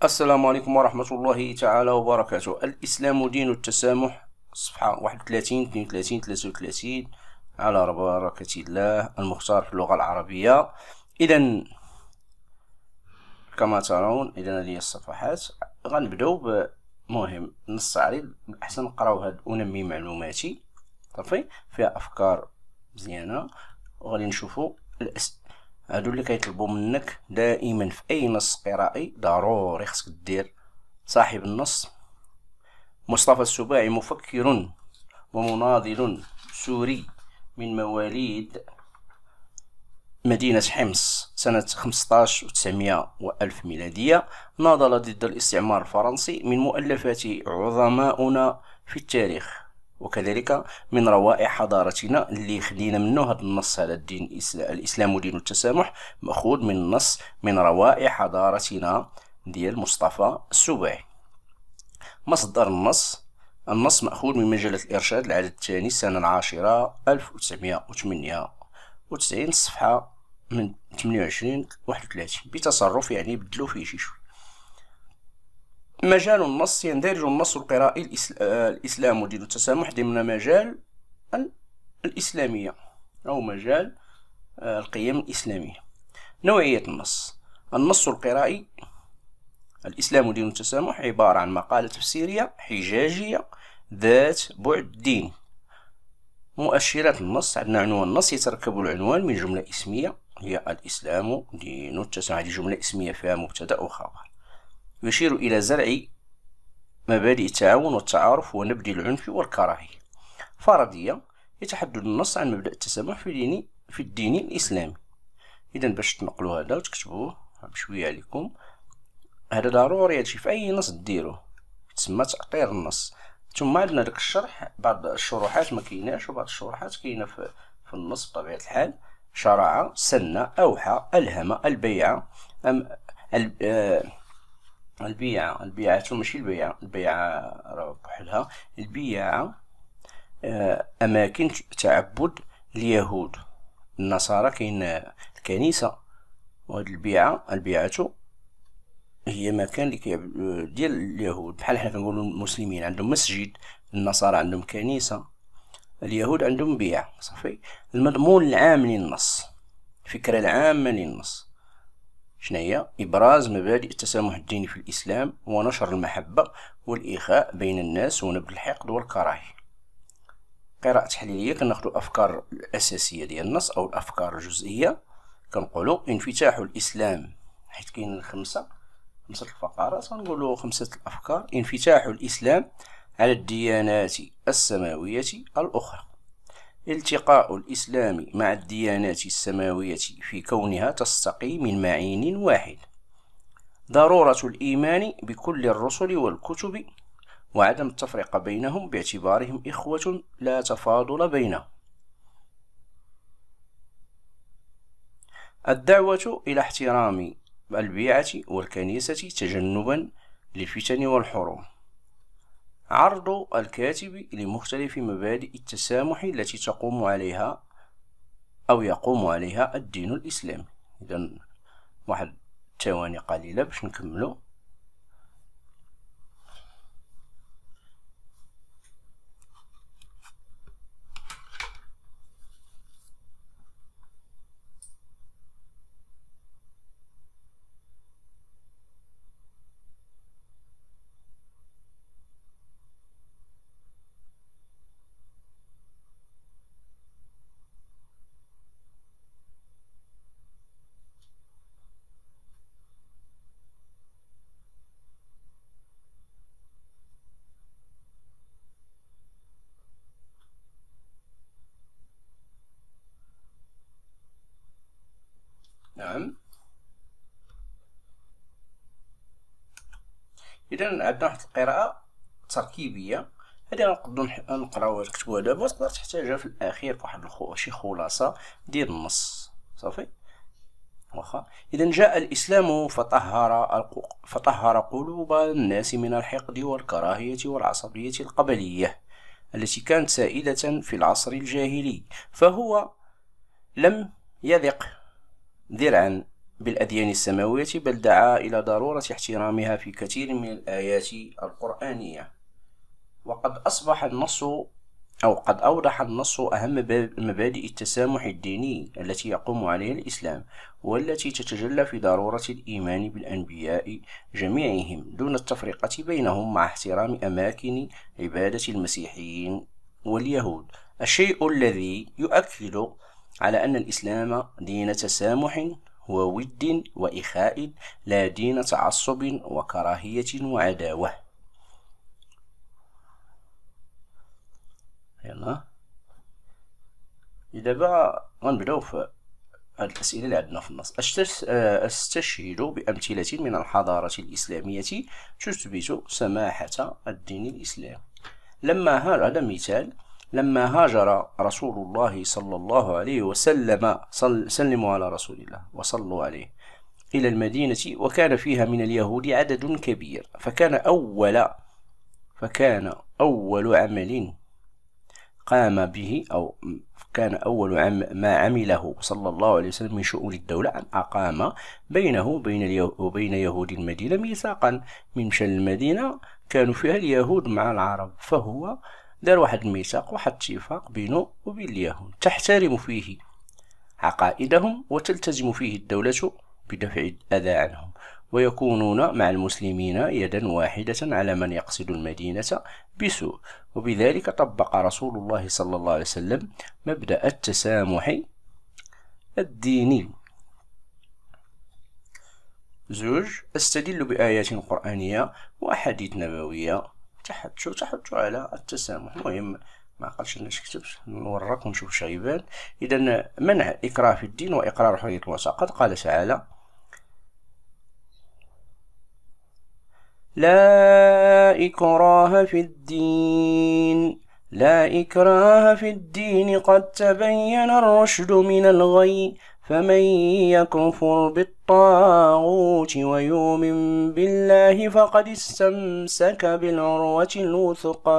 السلام عليكم ورحمة الله تعالى وبركاته الإسلام دين التسامح صفحة 31 32 33 على بركة الله المختار في اللغة العربية إذا كما ترون إذا هذه الصفحات غنبداو بمهم نص عريض أحسن نقراو هاد أنمي معلوماتي صافي فيها أفكار مزيانة وغادي نشوفو الأسئلة هادو اللي كيطلبوا منك دائما في اي نص قرائي ضروري خصك دير صاحب النص مصطفى السباعي مفكر ومناضل سوري من مواليد مدينة حمص سنة 15 و 1000 ميلادية ناضل ضد الاستعمار الفرنسي من مؤلفات عظماؤنا في التاريخ وكذلك من روائع حضارتنا اللي خدينا منه هذا النص على الدين الاسلام ودين التسامح ماخوذ من نص من روائع حضارتنا ديال مصطفى السبعي مصدر النص النص مأخوذ من مجلة الإرشاد العدد الثاني السنة العاشرة 1998 الصفحة من 28 31 بتصرف يعني بدلو فيه شي شوي مجال النص يندرج النص القرائي آه، الإسلام ودين التسامح ضمن مجال الإسلامية أو مجال آه، القيم الإسلامية نوعية النص النص القرائي الإسلام دين التسامح عبارة عن مقالة تفسيرية حجاجية ذات بعد ديني مؤشرات النص عندنا عنوان النص يتركب العنوان من جملة اسمية هي الإسلام دين التسامح هذه جملة اسمية فيها مبتدأ وخبر يشير إلى زرع مبادئ التعاون والتعارف ونبذ العنف والكراهية فرضية يتحدد النص عن مبدأ التسامح في الدين في الدين الإسلامي إذا باش تنقلوا هذا وتكتبوه بشوية عليكم هذا ضروري هادشي في أي نص ديروه تسمى تعطير النص ثم عندنا داك الشرح بعض الشروحات ما كايناش وبعض الشروحات كاينه في, في النص بطبيعه الحال شرع سنة اوحى الهم البيعه أم آه، البيعة البيعة ماشي البيعة البيعة راه بحالها البيعة آه، أماكن تعبد اليهود النصارى كاين الكنيسة وهاد البيعة البيعة هي مكان اللي كيعبد ديال اليهود بحال حنا كنقولوا المسلمين عندهم مسجد النصارى عندهم كنيسة اليهود عندهم بيعة صافي المضمون العام للنص الفكرة العامة للنص شناهي إبراز مبادئ التسامح الديني في الإسلام ونشر المحبة والإخاء بين الناس ونبذ الحقد والكراهية قراءة تحليلية كناخدو الأفكار الأساسية ديال النص أو الأفكار الجزئية كنقولو انفتاح الإسلام حيت كاين خمسة خمسة الفقرات غنقولو خمسة الأفكار انفتاح الإسلام على الديانات السماوية الأخرى التقاء الإسلام مع الديانات السماوية في كونها تستقي من معين واحد ضرورة الإيمان بكل الرسل والكتب وعدم التفرقة بينهم باعتبارهم إخوة لا تفاضل بينهم الدعوة إلى احترام البيعة والكنيسة تجنبا للفتن والحروب عرض الكاتب لمختلف مبادئ التسامح التي تقوم عليها أو يقوم عليها الدين الإسلامي إذا واحد ثواني قليلة باش نكملو اذا عندنا واحد القراءه تركيبيه هذه غنقدروا نقراوها نكتبوها دابا تقدر تحتاجها في الاخير فواحد شي خلاصه ديال النص صافي واخا اذا جاء الاسلام فطهر فطهر قلوب الناس من الحقد والكراهيه والعصبيه القبليه التي كانت سائده في العصر الجاهلي فهو لم يذق ذرعا بالأديان السماوية بل دعا إلى ضرورة احترامها في كثير من الآيات القرآنية وقد أصبح النص أو قد أوضح النص أهم مبادئ التسامح الديني التي يقوم عليها الإسلام والتي تتجلى في ضرورة الإيمان بالأنبياء جميعهم دون التفرقة بينهم مع احترام أماكن عبادة المسيحيين واليهود الشيء الذي يؤكد على أن الإسلام دين تسامح وود وإخاء لا دين تعصب وكراهية وعداوة يلا دابا غنبداو في هاد الأسئلة اللي عندنا في النص آه، أستشهد بأمثلة من الحضارة الإسلامية تثبت سماحة الدين الإسلامي لما هذا مثال لما هاجر رسول الله صلى الله عليه وسلم صل سلموا على رسول الله وصلوا عليه إلى المدينة وكان فيها من اليهود عدد كبير فكان أول فكان أول عمل قام به أو كان أول ما عمله صلى الله عليه وسلم من شؤون الدولة أن أقام بينه وبين, وبين يهود المدينة ميثاقا من مشى المدينة كانوا فيها اليهود مع العرب فهو دار واحد الميثاق واحد اتفاق بينه وبين اليهود تحترم فيه عقائدهم وتلتزم فيه الدولة بدفع الأذى عنهم ويكونون مع المسلمين يدا واحدة على من يقصد المدينة بسوء وبذلك طبق رسول الله صلى الله عليه وسلم مبدأ التسامح الديني زوج استدل بآيات قرآنية وأحاديث نبوية تحدثوا تحدثوا على التسامح المهم ما قالش انا كتبت نوراك ونشوف اش اذا منع اكراه في الدين واقرار حريه الوثاقه قد قال تعالى لا إكراه في الدين لا إكراه في الدين قد تبين الرشد من الغي فمن يكفر بالطاغوت ويؤمن بالله فقد استمسك بالعروة الوثقى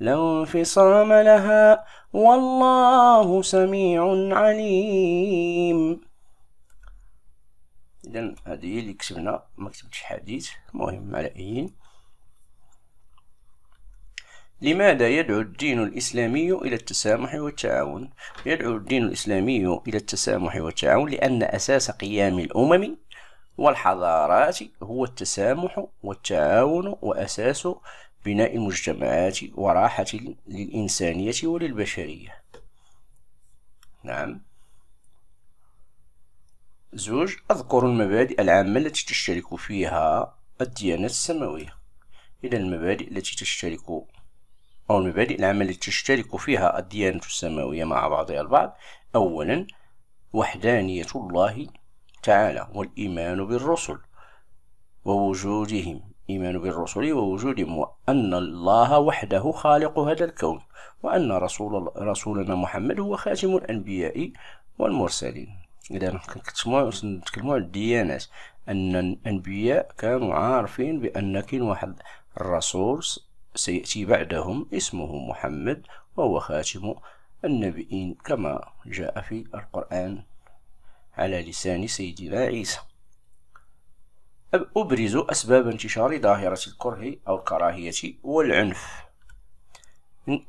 لا انفصام لها والله سميع عليم إذا هذه اللي كتبنا ما كتبتش حديث مهم على أيين لماذا يدعو الدين الإسلامي إلى التسامح والتعاون؟ يدعو الدين الإسلامي إلى التسامح والتعاون لأن أساس قيام الأمم والحضارات هو التسامح والتعاون وأساس بناء المجتمعات وراحة للإنسانية وللبشرية نعم زوج أذكر المبادئ العامة التي تشترك فيها الديانات السماوية إلى المبادئ التي تشترك أو المبادئ العامة التي تشترك فيها الديانة السماوية مع بعضها البعض أولا وحدانية الله تعالى والإيمان بالرسل ووجودهم إيمان بالرسل ووجودهم وأن الله وحده خالق هذا الكون وأن رسول رسولنا محمد هو خاتم الأنبياء والمرسلين إذا نتكلموا على الديانات أن الأنبياء كانوا عارفين بأن كاين واحد الرسول سيأتي بعدهم اسمه محمد وهو خاتم النبيين كما جاء في القرآن على لسان سيدنا عيسى أبرز أسباب انتشار ظاهرة الكره أو الكراهية والعنف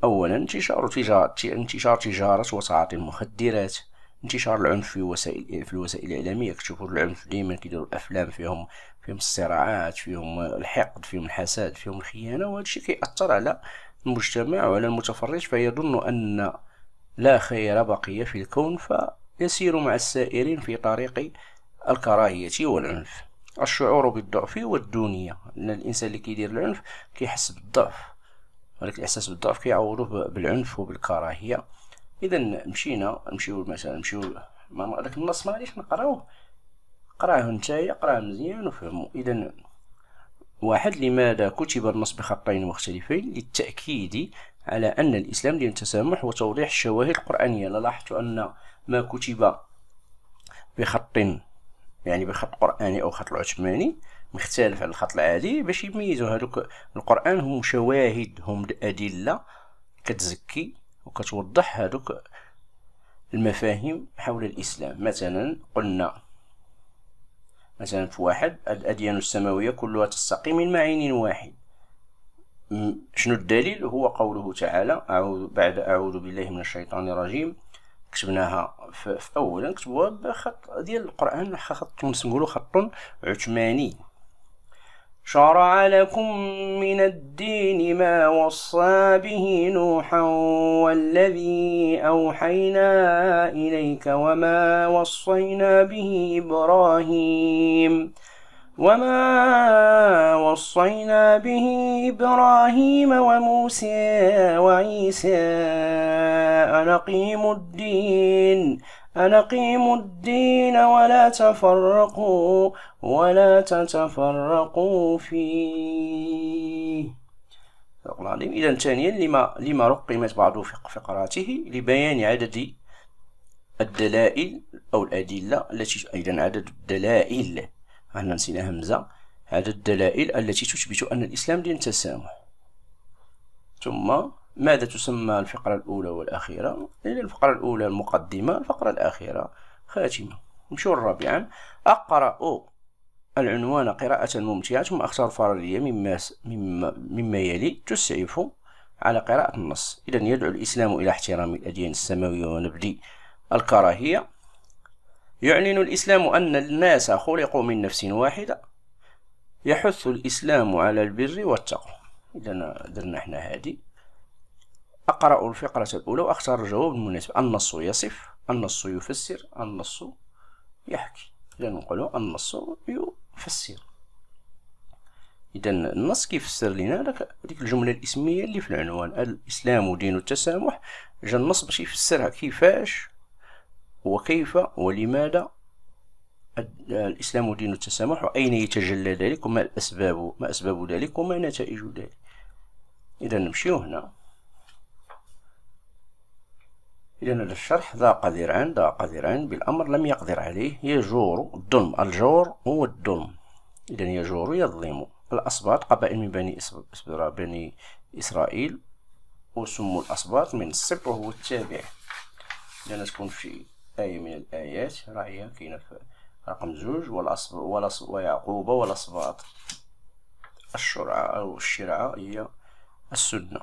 أولا انتشار تجارة, انتشار تجارة المخدرات انتشار العنف في وسائل في الوسائل الاعلاميه كتشوفوا العنف دائما كيديروا الافلام فيهم فيهم الصراعات فيهم الحقد فيهم الحسد فيهم الخيانه وهذا الشيء كيأثر على المجتمع وعلى المتفرج فيظن ان لا خير بقي في الكون فيسير مع السائرين في طريق الكراهيه والعنف الشعور بالضعف والدونيه ان الانسان اللي كيدير العنف كيحس بالضعف ولكن الاحساس بالضعف كيعوضوه بالعنف وبالكراهيه اذا مشينا نمشيو مثلا نمشيو ما داك النص ما غاديش نقراوه قراه نتايا قراه مزيان وفهمو اذا واحد لماذا كتب النص بخطين مختلفين للتأكيد على أن الإسلام التسامح وتوضيح الشواهد القرآنية لاحظت أن ما كتب بخط يعني بخط قرآني أو خط عثماني مختلف عن الخط العادي باش يميزوا هذوك القرآن هم شواهد هم أدلة كتزكي وكتوضح هذوك المفاهيم حول الإسلام مثلا قلنا مثلا في واحد الأديان السماوية كلها تستقيم من معين واحد شنو الدليل هو قوله تعالى أعوذ بعد أعوذ بالله من الشيطان الرجيم كتبناها في أولا كتبوها بخط ديال القرآن خط نقولوا خط عثماني شرع لكم من الدين ما وصى به نوحا والذي أوحينا إليك وما وصينا به إبراهيم وما وصينا به إبراهيم وموسى وعيسى أن أقيموا الدين أن أقيموا الدين ولا تفرقوا ولا تتفرقوا فيه فقال العظيم إذا ثانيا لما, لما رقمت بعض فقراته لبيان عدد الدلائل أو الأدلة التي أيضا عدد الدلائل أنا نسينا همزة عدد الدلائل التي تثبت أن الإسلام دين التسامح ثم ماذا تسمى الفقرة الأولى والأخيرة إلى يعني الفقرة الأولى المقدمة الفقرة الأخيرة خاتمة نمشيو الرابعا أقرأ العنوان قراءة ممتعة ثم أختار فرضية مما, مما, مما يلي تسعف على قراءة النص إذا يدعو الإسلام إلى احترام الأديان السماوية ونبذ الكراهية يعلن الإسلام أن الناس خلقوا من نفس واحدة يحث الإسلام على البر والتقوى إذا درنا احنا هذه أقرأ الفقرة الأولى وأختار الجواب المناسب النص يصف النص يفسر النص يحكي إذا نقول النص يفسر إذا النص كيفسر لنا ديك الجملة الإسمية اللي في العنوان الإسلام دين التسامح جا النص باش يفسرها كيفاش وكيف ولماذا الإسلام دين التسامح وأين يتجلى ذلك وما الأسباب ما أسباب ذلك وما نتائج ذلك إذا نمشيو هنا إذا الشرح ذا قذران ذا قذران بالأمر لم يقدر عليه يجور الظلم الجور هو الظلم إذا يجور يظلم الأسباط قبائل من بني إسرائيل, بني إسرائيل وسموا الأسباط من السبط وهو التابع لأن تكون في آية من الآيات راهي كاينة في رقم زوج ويعقوب والأسباط الشرعة أو الشرعة هي السنة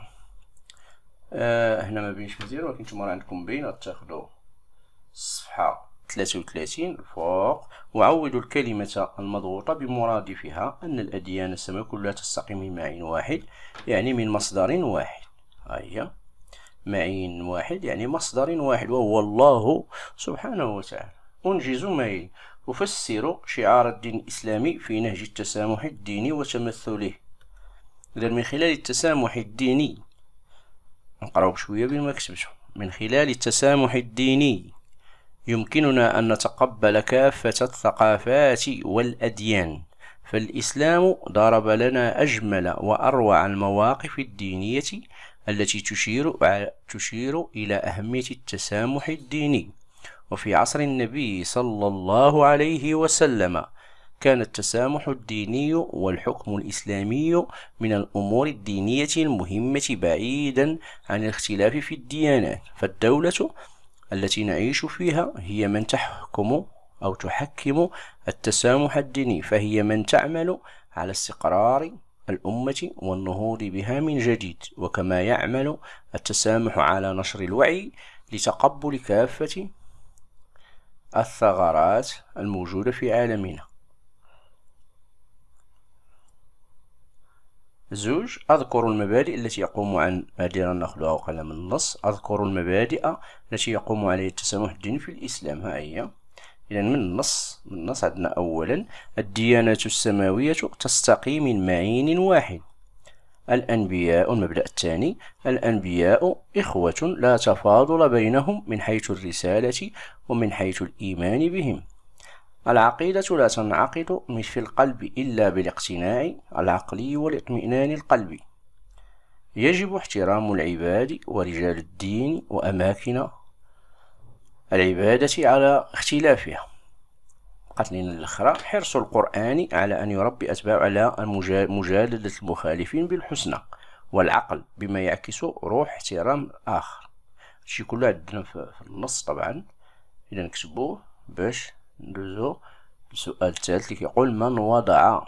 آه، هنا ما بينش مزيان ولكن نتوما راه عندكم بين تاخدو الصفحه 33 الفوق وعودوا الكلمة المضغوطة بمرادفها أن الأديان السماوية كلها تستقيم من معين واحد يعني من مصدر واحد ها هي معين واحد يعني مصدر واحد وهو الله سبحانه وتعالى أنجز ما يلي أفسر شعار الدين الإسلامي في نهج التسامح الديني وتمثله إذا من خلال التسامح الديني نقراو بشوية بين ما كتبتو من خلال التسامح الديني يمكننا أن نتقبل كافة الثقافات والأديان فالإسلام ضرب لنا أجمل وأروع المواقف الدينية التي تشير, تشير إلى أهمية التسامح الديني وفي عصر النبي صلى الله عليه وسلم كان التسامح الديني والحكم الإسلامي من الأمور الدينية المهمة بعيدا عن الاختلاف في الديانات فالدولة التي نعيش فيها هي من تحكم أو تحكم التسامح الديني فهي من تعمل على استقرار الأمة والنهوض بها من جديد وكما يعمل التسامح على نشر الوعي لتقبل كافة الثغرات الموجودة في عالمنا زوج أذكر المبادئ التي يقوم عن ماديرا نأخذها من النص أذكر المبادئ التي يقوم عليها التسامح الديني في الإسلام ها هي إذا من النص من النص عندنا أولا الديانة السماوية تستقي من معين واحد الأنبياء المبدأ الثاني الأنبياء إخوة لا تفاضل بينهم من حيث الرسالة ومن حيث الإيمان بهم العقيدة لا تنعقد في القلب إلا بالاقتناع العقلي والاطمئنان القلبي يجب احترام العباد ورجال الدين وأماكن العبادة على اختلافها قتلنا الأخرى حرص القرآن على أن يربي أتباعه على مجادلة المخالفين بالحسنى والعقل بما يعكس روح احترام الآخر هادشي كله عندنا في النص طبعا إذا نكتبوه باش ندوزو السؤال الثالث اللي كيقول من وضع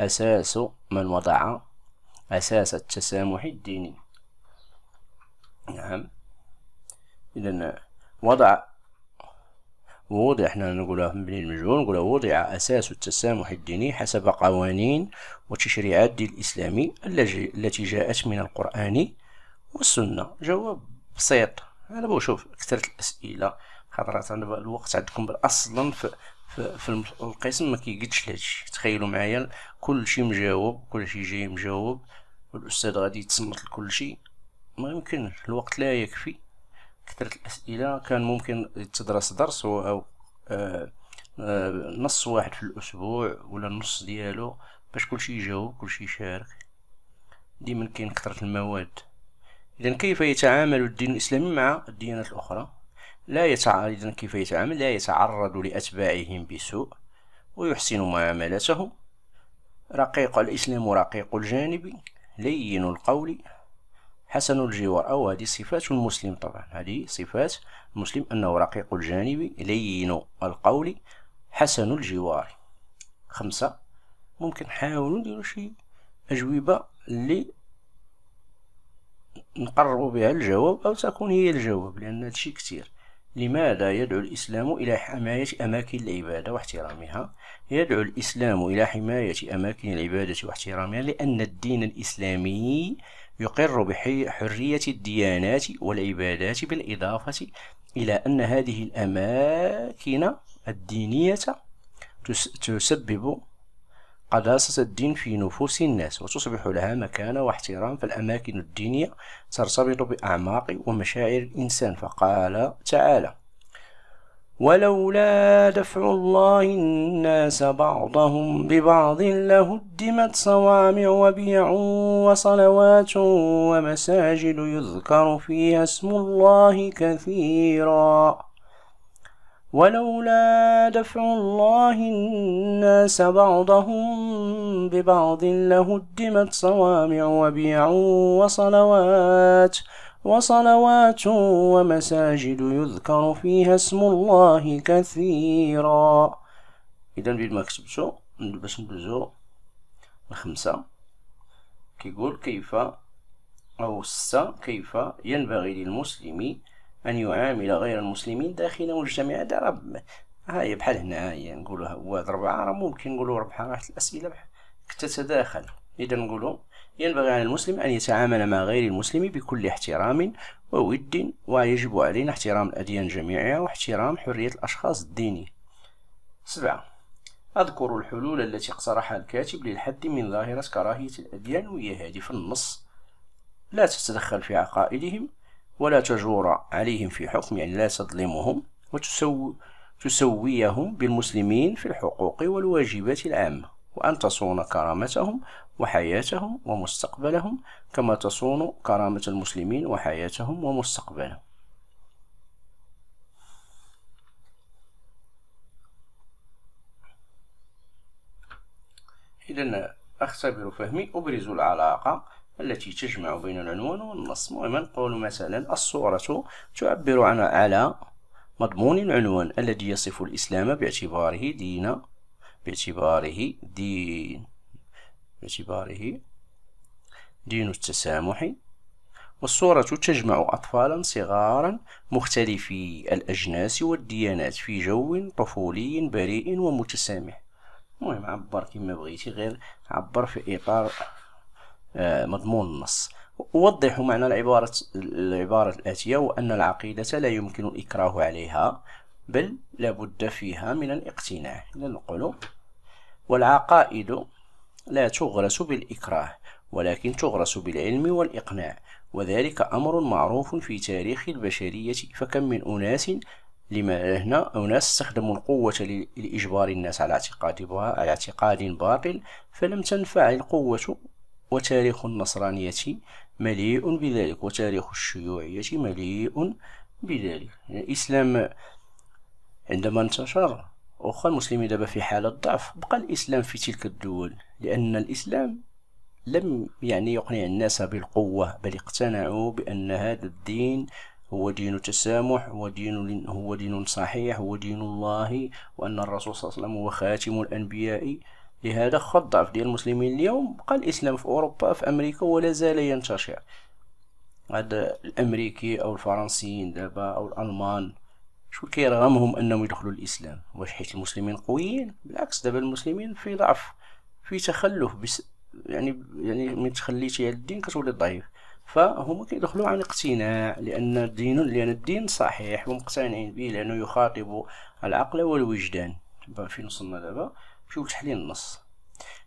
أساس من وضع أساس التسامح الديني نعم إذا وضع ووضع احنا نقولها مبني المجهول نقولها وضع أساس التسامح الديني حسب قوانين وتشريعات الدين الإسلامي التي جاءت من القرآن والسنة جواب بسيط أنا بشوف كثرة الأسئلة هضرات على الوقت عندكم اصلا في في, في القسم ما كيقدش لهادشي تخيلوا معايا كلشي مجاوب كلشي جاي مجاوب والاستاذ غادي لكل لكلشي ما يمكن الوقت لا يكفي كثرة الأسئلة كان ممكن تدرس درس أو آه،, آه نص واحد في الأسبوع ولا النص ديالو باش كلشي يجاوب كلشي يشارك ديما كاين كثرة المواد إذا كيف يتعامل الدين الإسلامي مع الديانات الأخرى لا يتعرض كيف يتعامل لا يتعرض لأتباعهم بسوء ويحسن معاملتهم رقيق الإسلام رقيق الجانب لين القول حسن الجوار أو هذه صفات المسلم طبعا هذه صفات المسلم أنه رقيق الجانب لين القول حسن الجوار خمسة ممكن نحاولوا نديرو شي أجوبة اللي نقربوا بها الجواب أو تكون هي الجواب لأن هادشي كتير لماذا يدعو الإسلام إلى حماية أماكن العبادة واحترامها؟ يدعو الإسلام إلى حماية أماكن العبادة واحترامها لأن الدين الإسلامي يقر بحرية الديانات والعبادات بالإضافة إلى أن هذه الأماكن الدينية تسبب قداسه الدين في نفوس الناس وتصبح لها مكانة واحترام فالأماكن الدينية ترتبط بأعماق ومشاعر الإنسان فقال تعالى ولولا دفع الله الناس بعضهم ببعض لهدمت صوامع وبيع وصلوات ومساجد يذكر فيها اسم الله كثيراً ولولا دفع الله الناس بعضهم ببعض لهدمت صوامع وبيع وصلوات وصلوات ومساجد يذكر فيها اسم الله كثيرا إذا ما كتبتو باش ندوزو الخمسة كيقول كيف أو ستة كيف ينبغي للمسلم أن يعامل غير المسلمين داخل مجتمعات العرب هاي بحال هنا هاي نقولوها واد ربعة راه ممكن نقولو ربعة واحد الأسئلة تتداخل إذا نقولو ينبغي على المسلم أن يتعامل مع غير المسلم بكل احترام وود ويجب علينا احترام الأديان جميعها واحترام حرية الأشخاص الديني سبعة أذكر الحلول التي اقترحها الكاتب للحد من ظاهرة كراهية الأديان وهي في النص لا تتدخل في عقائدهم ولا تجور عليهم في حكم يعني لا تظلمهم وتسويهم بالمسلمين في الحقوق والواجبات العامة وأن تصون كرامتهم وحياتهم ومستقبلهم كما تصون كرامة المسلمين وحياتهم ومستقبلهم إذا أختبر فهمي أبرز العلاقة التي تجمع بين العنوان والنص مهما نقول مثلا الصورة تعبر عن على مضمون العنوان الذي يصف الإسلام باعتباره دين باعتباره دين باعتباره دين التسامح والصورة تجمع أطفالا صغارا مختلفي الأجناس والديانات في جو طفولي بريء ومتسامح المهم عبر كما بغيتي غير عبر في إطار آه، مضمون النص أوضح معنى العبارة العبارة الآتية وأن العقيدة لا يمكن الإكراه عليها بل لابد فيها من الاقتناع لنقول والعقائد لا تغرس بالإكراه ولكن تغرس بالعلم والإقناع وذلك أمر معروف في تاريخ البشرية فكم من أناس لما هنا أناس استخدموا القوة لإجبار الناس على اعتقاد على اعتقاد باطل فلم تنفع القوة وتاريخ النصرانية مليء بذلك وتاريخ الشيوعية مليء بذلك يعني الإسلام عندما انتشر وخا المسلمين دابا في حالة ضعف بقى الإسلام في تلك الدول لأن الإسلام لم يعني يقنع الناس بالقوة بل اقتنعوا بأن هذا الدين هو دين تسامح هو دين, هو دين صحيح هو دين الله وأن الرسول صلى الله عليه وسلم هو خاتم الأنبياء لهذا خط ضعف ديال المسلمين اليوم بقى الاسلام في اوروبا في امريكا ولا زال ينتشر هذا الامريكي او الفرنسيين دابا او الالمان شو كيرغمهم انهم يدخلوا الاسلام واش حيت المسلمين قويين بالعكس دابا المسلمين في ضعف في تخلف بس يعني يعني من تخليتي على الدين كتولي ضعيف فهما كيدخلوا عن اقتناع لان الدين لان الدين صحيح ومقتنعين به لانه يخاطب العقل والوجدان فين وصلنا دابا مشيو تحليل النص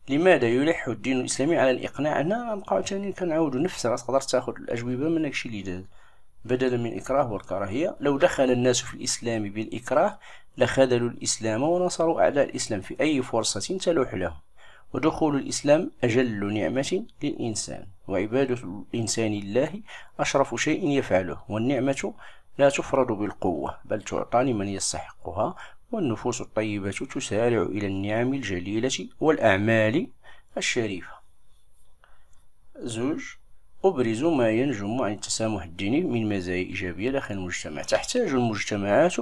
لماذا يلح الدين الاسلامي على الاقناع هنا نبقاو ثاني كنعاودو نفس راه تقدر تاخذ الاجوبه من داكشي اللي داز بدلا من الاكراه والكراهيه لو دخل الناس في الاسلام بالاكراه لخذلوا الاسلام ونصروا اعداء الاسلام في اي فرصه تلوح لهم ودخول الإسلام أجل نعمة للإنسان وعبادة الإنسان الله أشرف شيء يفعله والنعمة لا تفرض بالقوة بل تعطى لمن يستحقها والنفوس الطيبة تسارع إلى النعم الجليلة والأعمال الشريفة زوج أبرز ما ينجم عن التسامح الديني من مزايا إيجابية داخل المجتمع تحتاج المجتمعات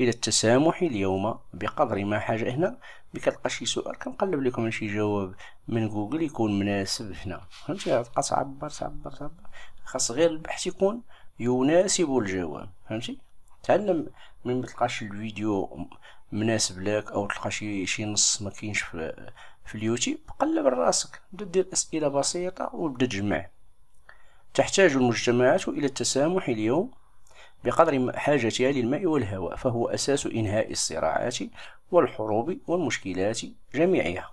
إلى التسامح اليوم بقدر ما حاجة هنا كتلقى شي سؤال كنقلب لكم شي جواب من جوجل يكون مناسب هنا فهمتي غتبقى تعبر تعبر تعبر خاص غير البحث يكون يناسب الجواب فهمتي تعلم من ما تلقاش الفيديو مناسب لك او تلقى شي شي نص ما كاينش في, في اليوتيوب قلب راسك بدا دير اسئله بسيطه وبدا تجمع تحتاج المجتمعات الى التسامح اليوم بقدر حاجتها للماء والهواء فهو اساس انهاء الصراعات والحروب والمشكلات جميعها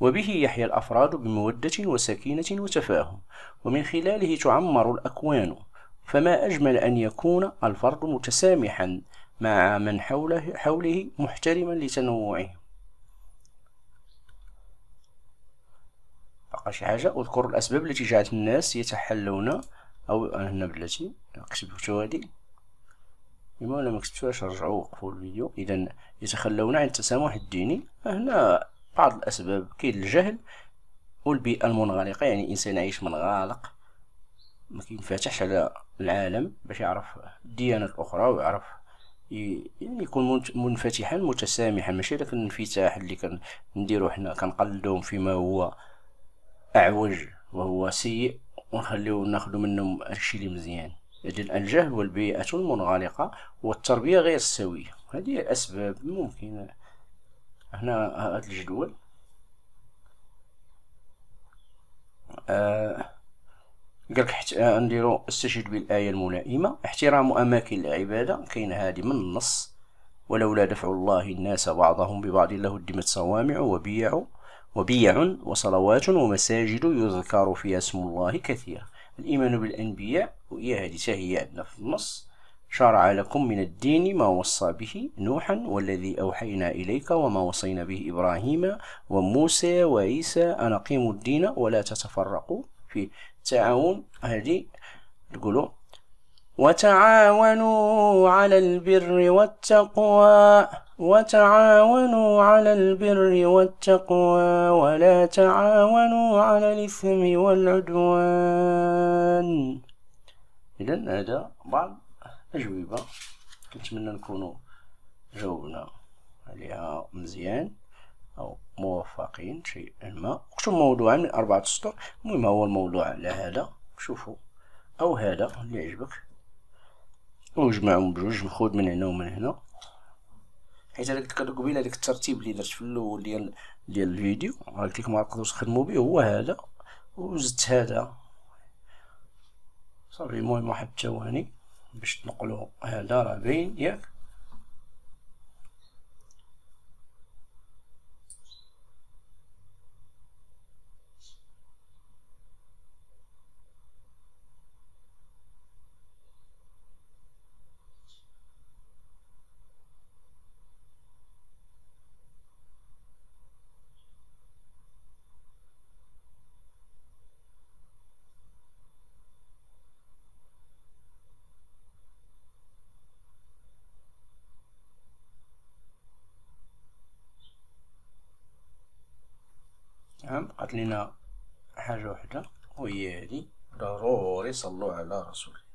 وبه يحيا الافراد بموده وسكينه وتفاهم ومن خلاله تعمر الاكوان فما أجمل أن يكون الفرد متسامحا مع من حوله, حوله محترما لتنوعه بقى شي حاجة أذكر الأسباب التي جعلت الناس يتحلون أو هنا بلاتي كتبتو هادي إما أنا مكتبتوهاش رجعوا وقفوا الفيديو إذا يتخلون عن التسامح الديني هنا بعض الأسباب كاين الجهل والبيئة المنغلقة يعني الإنسان عايش منغلق ما كينفتحش على العالم باش يعرف الديانات الاخرى ويعرف يعني يكون منفتحا متسامحا ماشي داك الانفتاح اللي كنديرو حنا كنقلدوهم فيما هو اعوج وهو سيء ونخليو ناخدو منهم الشيء اللي مزيان إذن الجهل والبيئة المنغلقة والتربية غير السوية هذه الأسباب ممكن هنا هذا الجدول آه قال حتى آه، نديرو استشهد بالايه الملائمه احترام اماكن العباده كاين هادي من النص ولولا دفع الله الناس بعضهم ببعض لهدمت صوامع وبيع وبيع وصلوات ومساجد يذكر فيها اسم الله كثيرا الايمان بالانبياء وهي هذه تاهي عندنا في النص شرع لكم من الدين ما وصى به نوحا والذي أوحينا إليك وما وصينا به إبراهيم وموسى وعيسى أن أقيموا الدين ولا تتفرقوا في التعاون هذه نقولوا وتعاونوا على البر والتقوى وتعاونوا على البر والتقوى ولا تعاونوا على الإثم والعدوان إذا هذا بعض الأجوبة كنتمنى نكونوا جاوبنا عليها مزيان موفقين شيء ما اكتب موضوعا من أربعة سطور المهم هو الموضوع على هذا شوفوا أو هذا اللي يعجبك وجمعهم بجوج خود من هنا ومن هنا حيت هذاك قبيله هداك الترتيب اللي درت في الاول ديال ديال الفيديو قلت لكم ما تقدروش تخدموا به هو هذا وزدت هذا صافي المهم واحد الثواني باش تنقلوا هذا راه باين ياك بقات لنا حاجة واحدة وهي هذه ضروري صلوا على رسول